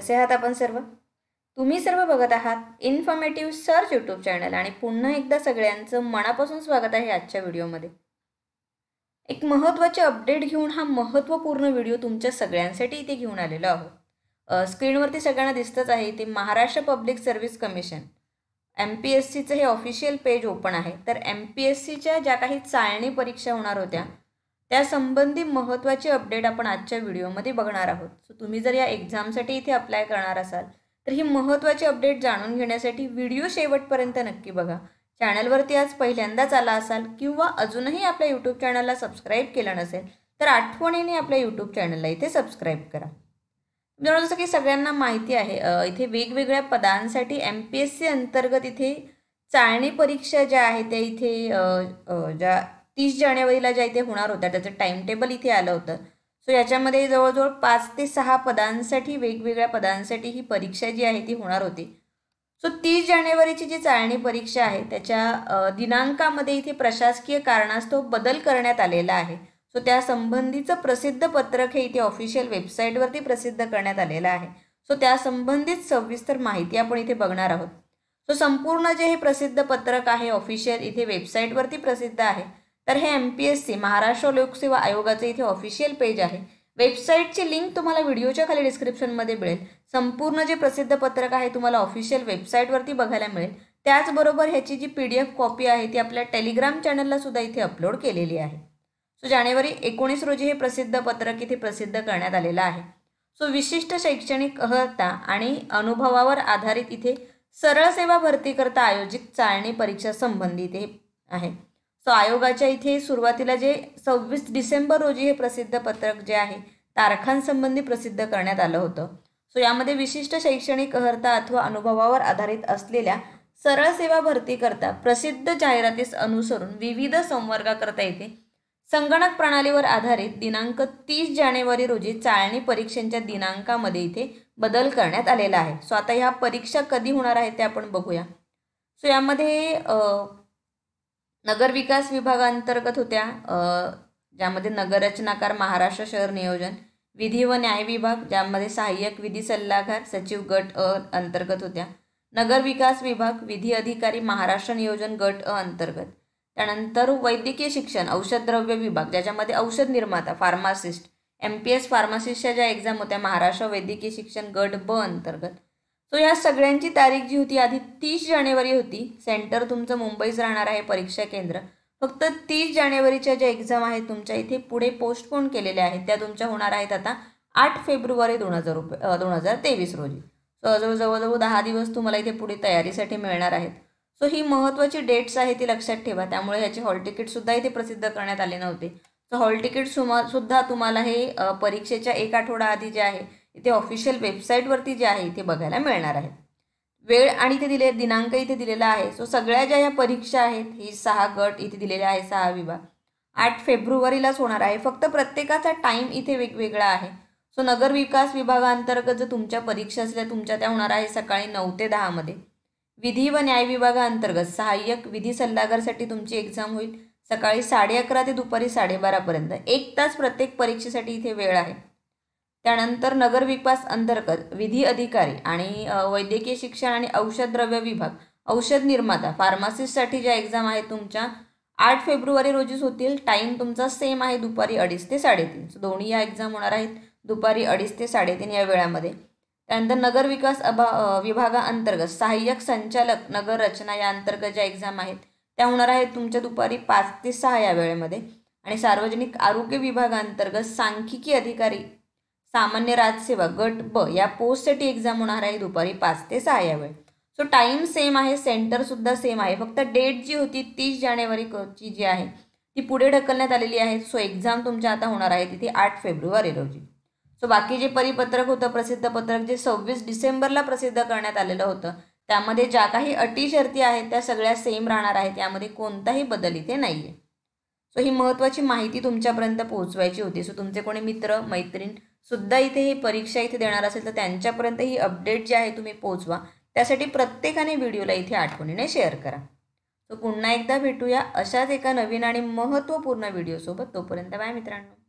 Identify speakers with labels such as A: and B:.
A: कसे आहात आपण सर्व तुम्ही सर्व बघत आहात इन्फॉर्मेटिव्ह सर्च यूट्यूब चॅनल आणि पुन्हा एकदा सगळ्यांचं मनापासून स्वागत आहे आजच्या व्हिडिओमध्ये एक महत्त्वाचे अपडेट घेऊन हा महत्त्वपूर्ण व्हिडिओ तुमच्या सगळ्यांसाठी इथे घेऊन आलेलो आहोत स्क्रीनवरती सगळ्यांना दिसतंच आहे ते Maharashtra public service commission M P S सीचं हे ऑफिशियल पेज ओपन आहे तर एम पी एस सीच्या ज्या काही चाळणी परीक्षा होणार होत्या त्यासंबंधी महत्त्वाचे अपडेट आपण आजच्या व्हिडिओमध्ये बघणार आहोत सो तुम्ही जर या एक्झामसाठी इथे अप्लाय करणार असाल तर ही महत्त्वाची अपडेट जाणून घेण्यासाठी व्हिडिओ शेवटपर्यंत नक्की बघा चॅनलवरती आज पहिल्यांदाच आला असाल किंवा अजूनही आपल्या यूट्यूब चॅनलला सबस्क्राईब केलं नसेल तर आठवणीने आपल्या यूट्यूब चॅनलला इथे सबस्क्राईब करा जवळ जसं की सगळ्यांना माहिती आहे इथे वेगवेगळ्या पदांसाठी एम पी एस सी अंतर्गत इथे चाळणी परीक्षा ज्या आहेत त्या इथे ज्या तीस जानेवारीला ज्या इथे होणार होत्या त्याचं टाइम टेबल इथे आलं होतं सो याच्यामध्ये जवळजवळ पाच ते सहा पदांसाठी वेगवेगळ्या पदांसाठी ही परीक्षा जी आहे ती होणार होती सो तीस जानेवारीची जी चाळणी परीक्षा आहे त्याच्या दिनांकामध्ये इथे प्रशासकीय कारणास्तव बदल करण्यात आलेला आहे सो त्या संबंधीचं प्रसिद्ध पत्रक हे इथे ऑफिशियल वेबसाईटवरती प्रसिद्ध करण्यात आलेलं आहे सो त्या संबंधित सविस्तर माहिती आपण इथे बघणार आहोत सो संपूर्ण जे हे प्रसिद्ध पत्रक आहे ऑफिशियल इथे वेबसाईटवरती प्रसिद्ध आहे तर हे M P S C Maharashtra लोकसेवा आयोगाचे इथे ऑफिशियल पेज आहे वेबसाईटची लिंक तुम्हाला व्हिडिओच्या खाली डिस्क्रिप्शनमध्ये मिळेल संपूर्ण जे प्रसिद्ध पत्रक आहे तुम्हाला ऑफिशियल वेबसाईटवरती बघायला मिळेल त्याचबरोबर ह्याची जी पी डी एफ कॉपी आहे ती आपल्या टेलिग्राम चॅनलला सुद्धा इथे अपलोड केलेली आहे सो जानेवारी एकोणीस रोजी हे प्रसिद्ध पत्रक इथे प्रसिद्ध करण्यात आलेलं आहे सो विशिष्ट शैक्षणिक अहता आणि अनुभवावर आधारित इथे सरळ सेवा भरतीकरता आयोजित चाळणी परीक्षा संबंधित हे आहे सो आयोगाच्या इथे सुरुवातीला जे सव्वीस डिसेंबर रोजी हे प्रसिद्ध पत्रक जे आहे तारखांसंबंधी प्रसिद्ध करण्यात आलं होतं सो यामध्ये विशिष्ट शैक्षणिक अर्हता अथवा अनुभवावर आधारित असलेल्या सरळ सेवा भरती करता प्रसिद्ध जाहिरातीस अनुसरून विविध संवर्गाकरता येते संगणक प्रणालीवर आधारित दिनांक तीस जानेवारी रोजी चाळणी परीक्षांच्या दिनांकामध्ये इथे बदल करण्यात आलेला आहे सो आता ह्या परीक्षा कधी होणार आहेत ते आपण बघूया सो यामध्ये नगरविकास विभागांतर्गत होत्या ज्यामध्ये रचनाकार महाराष्ट्र शहर नियोजन विधी व न्याय विभाग ज्यामध्ये सहाय्यक विधी सल्लागार सचिव गट अ अंतर्गत होत्या नगर विकास विभाग विधी अधिकारी महाराष्ट्र नियोजन गट अ अंतर्गत त्यानंतर वैद्यकीय शिक्षण औषध द्रव्य विभाग ज्याच्यामध्ये औषध निर्माता फार्मासिस्ट एम पी एस फार्मासिस्टच्या ज्या एक्झाम होत्या महाराष्ट्र वैद्यकीय शिक्षण गट ब अंतर्गत सो या सगळ्यांची तारीख जी होती आधी तीस जानेवारी होती सेंटर तुमचं मुंबईच राहणार आहे परीक्षा केंद्र फक्त तीस जानेवारीच्या ज्या एक्झाम आहेत तुमच्या इथे पुढे पोस्टपोन केलेल्या आहेत त्या तुमच्या होणार आहेत आता आठ फेब्रुवारी दोन हजार रुपये दोन हजार तेवीस रोजी सो जवळ जवळजवळ दहा दिवस तुम्हाला इथे पुढे तयारीसाठी मिळणार आहेत सो ही महत्त्वाची डेट्स आहे ती लक्षात ठेवा त्यामुळे ह्याचे हॉल तिकीटसुद्धा इथे प्रसिद्ध करण्यात आले नव्हते सो हॉल तिकीट सुमा सुद्धा तुम्हाला हे परीक्षेच्या एक आठवडा आधी जे आहे इथे ऑफिशियल वेबसाईटवरती जे आहे ते बघायला मिळणार आहे वेळ आणि इथे दिले दिनांक इथे दिलेला आहे सो सगळ्या ज्या ह्या परीक्षा आहेत ही सहा गट इथे दिलेले आहे सहा विभाग आठ फेब्रुवारीलाच होणार आहे फक्त प्रत्येकाचा टाईम इथे वेगवेगळा आहे सो नगर विकास विभागाअंतर्गत जर तुमच्या परीक्षा असल्या तुमच्या त्या होणार आहे सकाळी नऊ ते दहामध्ये विधी व न्याय विभागाअंतर्गत सहाय्यक विधी सल्लागारसाठी तुमची एक्झाम होईल सकाळी साडे अकरा ते दुपारी साडेबारापर्यंत एक तास प्रत्येक परीक्षेसाठी इथे वेळ आहे त्यानंतर नगर विकास अंतर्गत विधी अधिकारी आणि वैद्यकीय शिक्षण आणि औषध द्रव्य विभाग औषध निर्माता फार्मासिस्टसाठी ज्या एक्झाम आहे तुमच्या आठ फेब्रुवारी रोजीच होतील टाईम तुमचा सेम आहे दुपारी अडीच ते साडेतीन दोन्ही या एक्झाम होणार आहेत दुपारी अडीच ते साडेतीन या वेळामध्ये त्यानंतर नगर विकास अभा विभागाअंतर्गत सहाय्यक संचालक नगर रचना या अंतर्गत ज्या एक्झाम आहेत त्या होणार आहेत तुमच्या दुपारी पाच ते सहा या वेळेमध्ये आणि सार्वजनिक आरोग्य विभागाअंतर्गत सांख्यिकी अधिकारी सामान्य राजसेवा गट ब या पोस्टसाठी एक्झाम होणार आहे दुपारी पाच ते सहा या वेळ सो टाईम सेम आहे सेंटरसुद्धा सेम आहे फक्त डेट जी होती तीस जानेवारीची जी आहे ती पुढे ढकलण्यात आलेली आहे सो एक्झाम तुमच्या आता होणार आहे तिथे आठ फेब्रुवारी रोजी सो बाकी जे परिपत्रक होतं प्रसिद्ध पत्रक जे सव्वीस डिसेंबरला प्रसिद्ध करण्यात आलेलं होतं त्यामध्ये ज्या काही अटी शर्ती आहेत त्या सगळ्या सेम राहणार आहेत त्यामध्ये कोणताही बदल इथे नाही आहे सो ही महत्त्वाची माहिती तुमच्यापर्यंत पोहोचवायची होती सो तुमचे कोणी मित्र मैत्रीण सुद्धा इथे ही परीक्षा इथे देणार असेल तर त्यांच्यापर्यंत ही अपडेट जी आहे तुम्ही पोहोचवा त्यासाठी प्रत्येकाने व्हिडिओला इथे आठवणीने शेअर करा तो पुन्हा एकदा भेटूया अशाच एका नवीन आणि महत्त्वपूर्ण व्हिडिओसोबत तोपर्यंत बाय मित्रांनो